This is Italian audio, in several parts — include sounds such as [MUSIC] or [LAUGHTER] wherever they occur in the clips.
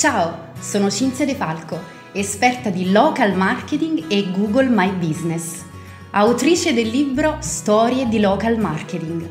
Ciao, sono Cinzia De Falco, esperta di local marketing e Google My Business, autrice del libro Storie di local marketing.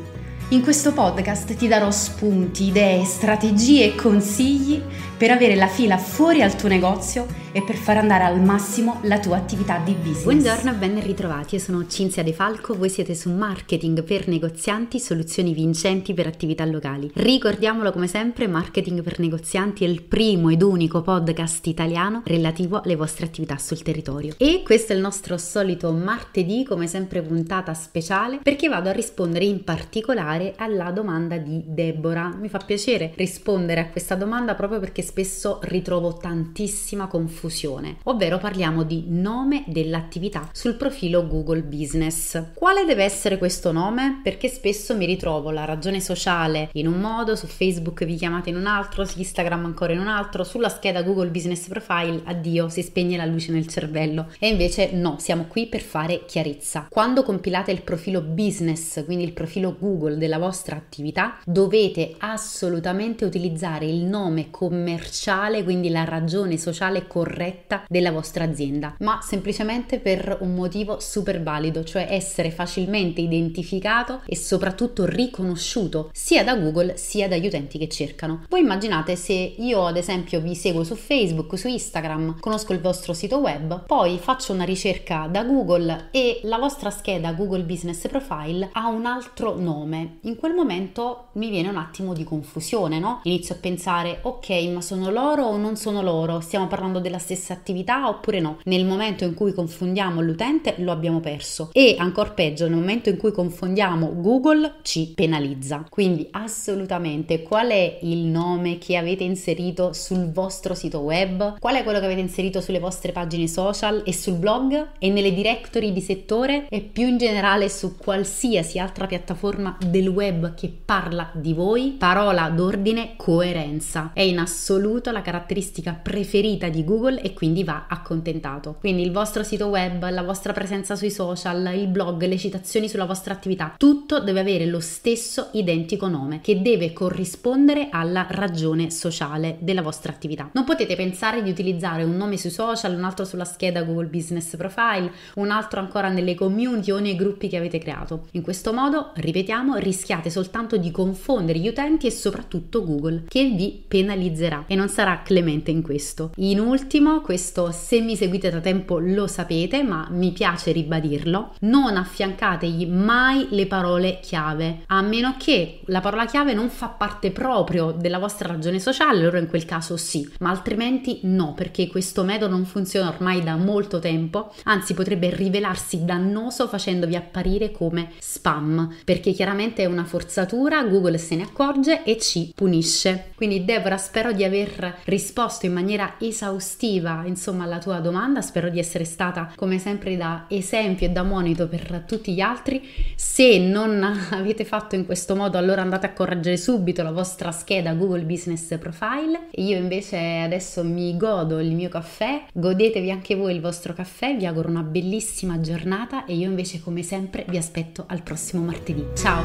In questo podcast ti darò spunti, idee, strategie e consigli per avere la fila fuori al tuo negozio e per far andare al massimo la tua attività di business. Buongiorno, ben ritrovati. Io sono Cinzia De Falco, voi siete su Marketing per negozianti, soluzioni vincenti per attività locali. Ricordiamolo come sempre, Marketing per negozianti è il primo ed unico podcast italiano relativo alle vostre attività sul territorio. E questo è il nostro solito martedì, come sempre puntata speciale, perché vado a rispondere in particolare alla domanda di Deborah. Mi fa piacere rispondere a questa domanda proprio perché spesso ritrovo tantissima confusione diffusione, ovvero parliamo di nome dell'attività sul profilo Google Business. Quale deve essere questo nome? Perché spesso mi ritrovo la ragione sociale in un modo, su Facebook vi chiamate in un altro, su Instagram ancora in un altro, sulla scheda Google Business Profile, addio, si spegne la luce nel cervello. E invece no, siamo qui per fare chiarezza. Quando compilate il profilo business, quindi il profilo Google della vostra attività, dovete assolutamente utilizzare il nome commerciale, quindi la ragione sociale corretta corretta della vostra azienda, ma semplicemente per un motivo super valido, cioè essere facilmente identificato e soprattutto riconosciuto sia da Google sia dagli utenti che cercano. Voi immaginate se io ad esempio vi seguo su Facebook, su Instagram, conosco il vostro sito web, poi faccio una ricerca da Google e la vostra scheda Google Business Profile ha un altro nome. In quel momento mi viene un attimo di confusione, no? Inizio a pensare, ok, ma sono loro o non sono loro? Stiamo parlando della la stessa attività oppure no. Nel momento in cui confondiamo l'utente lo abbiamo perso e ancora peggio nel momento in cui confondiamo Google ci penalizza. Quindi assolutamente qual è il nome che avete inserito sul vostro sito web? Qual è quello che avete inserito sulle vostre pagine social e sul blog e nelle directory di settore e più in generale su qualsiasi altra piattaforma del web che parla di voi? Parola d'ordine coerenza. È in assoluto la caratteristica preferita di Google Google e quindi va accontentato. Quindi il vostro sito web, la vostra presenza sui social, il blog, le citazioni sulla vostra attività, tutto deve avere lo stesso identico nome che deve corrispondere alla ragione sociale della vostra attività. Non potete pensare di utilizzare un nome sui social, un altro sulla scheda Google Business Profile, un altro ancora nelle community o nei gruppi che avete creato. In questo modo, ripetiamo, rischiate soltanto di confondere gli utenti e soprattutto Google che vi penalizzerà e non sarà clemente in questo. In ultimo ultimo, questo se mi seguite da tempo lo sapete, ma mi piace ribadirlo, non affiancategli mai le parole chiave, a meno che la parola chiave non fa parte proprio della vostra ragione sociale, allora in quel caso sì, ma altrimenti no, perché questo metodo non funziona ormai da molto tempo, anzi potrebbe rivelarsi dannoso facendovi apparire come spam, perché chiaramente è una forzatura, Google se ne accorge e ci punisce. Quindi Deborah, spero di aver risposto in maniera esaustiva risponsiva insomma alla tua domanda, spero di essere stata come sempre da esempio e da monito per tutti gli altri. Se non [LAUGHS] avete fatto in questo modo allora andate a correggere subito la vostra scheda Google Business Profile. Io invece adesso mi godo il mio caffè, godetevi anche voi il vostro caffè, vi auguro una bellissima giornata e io invece come sempre vi aspetto al prossimo martedì. Ciao!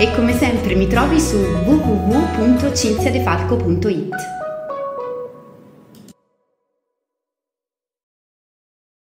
E come sempre mi trovi su www.cinziadefalco.it.